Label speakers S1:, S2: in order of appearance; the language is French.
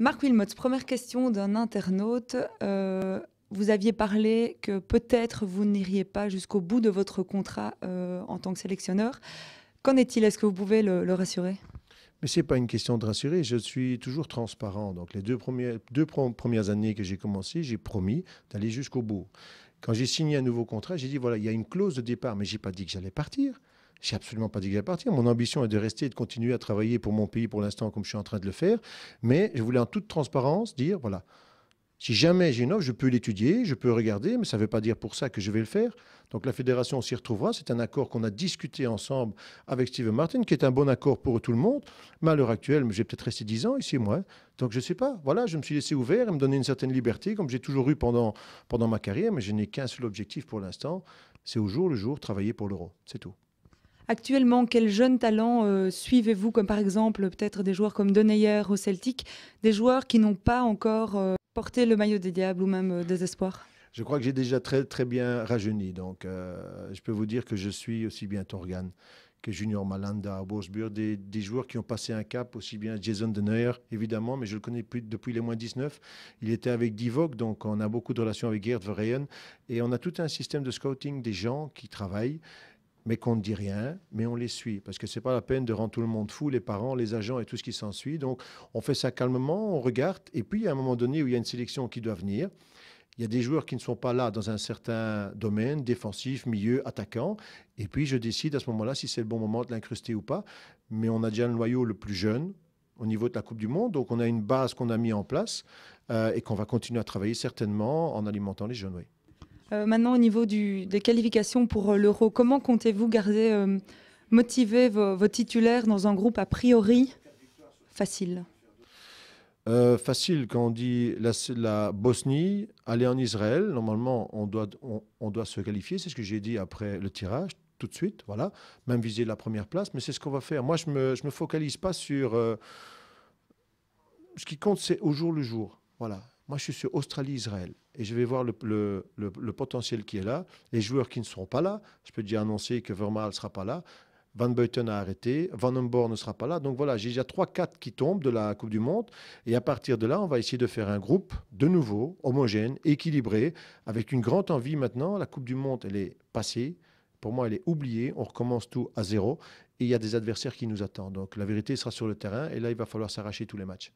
S1: Marc Wilmots, première question d'un internaute. Euh, vous aviez parlé que peut-être vous n'iriez pas jusqu'au bout de votre contrat euh, en tant que sélectionneur. Qu'en est-il Est-ce que vous pouvez le, rassurer
S2: mais ce n'est pas une question de rassurer, je suis toujours transparent. Donc les deux premières, deux premières années que j'ai commencé, j'ai promis d'aller jusqu'au bout. Quand j'ai signé un nouveau contrat, j'ai dit, voilà, il y a une clause de départ, mais je n'ai pas dit que j'allais partir. J'ai absolument pas dit que j'allais partir. Mon ambition est de rester et de continuer à travailler pour mon pays pour l'instant, comme je suis en train de le faire. Mais je voulais en toute transparence dire voilà, si jamais j'ai une offre, je peux l'étudier, je peux regarder, mais ça ne veut pas dire pour ça que je vais le faire. Donc la fédération s'y retrouvera. C'est un accord qu'on a discuté ensemble avec Steven Martin, qui est un bon accord pour tout le monde. Mais à l'heure actuelle, j'ai peut-être resté 10 ans ici, moi. Donc je ne sais pas. Voilà, je me suis laissé ouvert et me donner une certaine liberté, comme j'ai toujours eu pendant, pendant ma carrière. Mais je n'ai qu'un seul objectif pour l'instant c'est au jour le jour travailler pour l'euro. C'est tout.
S1: Actuellement, quels jeunes talents euh, suivez-vous, comme par exemple peut-être des joueurs comme Deneyer au Celtic, des joueurs qui n'ont pas encore euh, porté le maillot des Diables ou même euh, des espoirs
S2: Je crois que j'ai déjà très, très bien rajeuni, donc je peux vous dire que je suis aussi bien Torgan que Junior Malanda à Wolfsburg, des, joueurs qui ont passé un cap, aussi bien Jason Denayer, évidemment, mais je le connais plus, depuis les moins 19. Il était avec Divock, donc on a beaucoup de relations avec Gerd Verheyen, et on a tout un système de scouting des gens qui travaillent mais qu'on ne dit rien, mais on les suit. Parce que ce n'est pas la peine de rendre tout le monde fou, les parents, les agents et tout ce qui s'ensuit. Donc, on fait ça calmement, on regarde. Et puis, à un moment donné où il y a une sélection qui doit venir, il y a des joueurs qui ne sont pas là dans un certain domaine, défensif, milieu, attaquant. Et puis, je décide à ce moment-là si c'est le bon moment de l'incruster ou pas. Mais on a déjà le noyau le plus jeune au niveau de la Coupe du Monde. Donc, on a une base qu'on a mise en place euh, et qu'on va continuer à travailler certainement en alimentant les jeunes.
S1: Euh, maintenant, au niveau des qualifications pour euh, l'Euro, comment comptez-vous garder euh, motiver vos, titulaires dans un groupe a priori facile
S2: facile quand on dit la, Bosnie, aller en Israël, normalement on doit, on, doit se qualifier, c'est ce que j'ai dit après le tirage, tout de suite, voilà, même viser la première place, mais c'est ce qu'on va faire. Moi je me, me, focalise pas sur... ce qui compte c'est au jour le jour, voilà. Moi, je suis sur Australie-Israël et je vais voir le, potentiel qui est là. Les joueurs qui ne seront pas là, je peux déjà annoncer que Vermaal ne sera pas là. Van Buiten a arrêté, Van Humber ne sera pas là. Donc voilà, j'ai déjà 3-4 qui tombent de la Coupe du Monde. Et à partir de là, on va essayer de faire un groupe de nouveau, homogène, équilibré, avec une grande envie maintenant. La Coupe du Monde, elle est passée. Pour moi, elle est oubliée. On recommence tout à zéro. Et il y a des adversaires qui nous attendent. Donc la
S1: vérité sera sur le terrain. Et là, il va falloir s'arracher tous les matchs.